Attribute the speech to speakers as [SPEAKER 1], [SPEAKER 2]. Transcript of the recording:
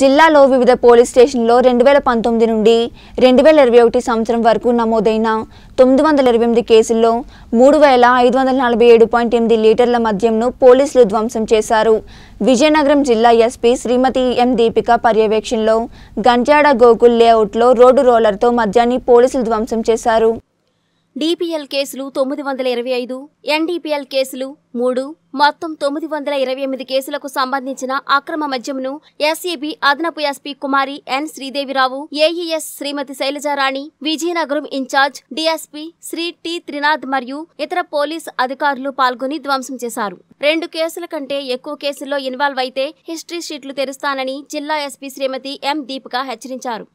[SPEAKER 1] జిల్లాలో వివిధ పోలీస్ స్టేషన్లో రెండు వేల పంతొమ్మిది నుండి రెండు వేల ఇరవై ఒకటి సంవత్సరం వరకు నమోదైన తొమ్మిది వందల ఇరవై ఎనిమిది కేసుల్లో మూడు వేల ఐదు వందల నలభై ఏడు పాయింట్ ఎనిమిది లీటర్ల మద్యంను పోలీసులు ధ్వంసం చేశారు విజయనగరం జిల్లా ఎస్పీ శ్రీమతి ఎం దీపిక పర్యవేక్షణలో గంజాడ గోకుల్ లేఅవుట్లో రోడ్డు రోలర్తో మద్యాన్ని పోలీసులు ధ్వంసం చేశారు
[SPEAKER 2] డిపిఎల్ కేసులు తొమ్మిది వందల ఇరవై ఐదు ఎన్డీపీఎల్ కేసులు మూడు మొత్తం తొమ్మిది వందల ఇరవై ఎనిమిది కేసులకు సంబంధించిన అక్రమ మద్యంను ఎస్ఈబి అదనపు SP Kumari N Sridevi Rao AES Srimathi Sailaja Rani Vizianagaram in charge DSP Sri T Trinath మరియు ఇతర పోలీస్ అధికారులు పాల్గొని ధ్వంసం చేశారు రెండు కేసుల కంటే ఎక్కువ కేసుల్లో ఇన్వాల్వ్ అయితే హిస్టరీ షీట్లు తెరుస్తానని జిల్లా ఎస్పీ శ్రీమతి ఎం దీపిక హెచ్చరించారు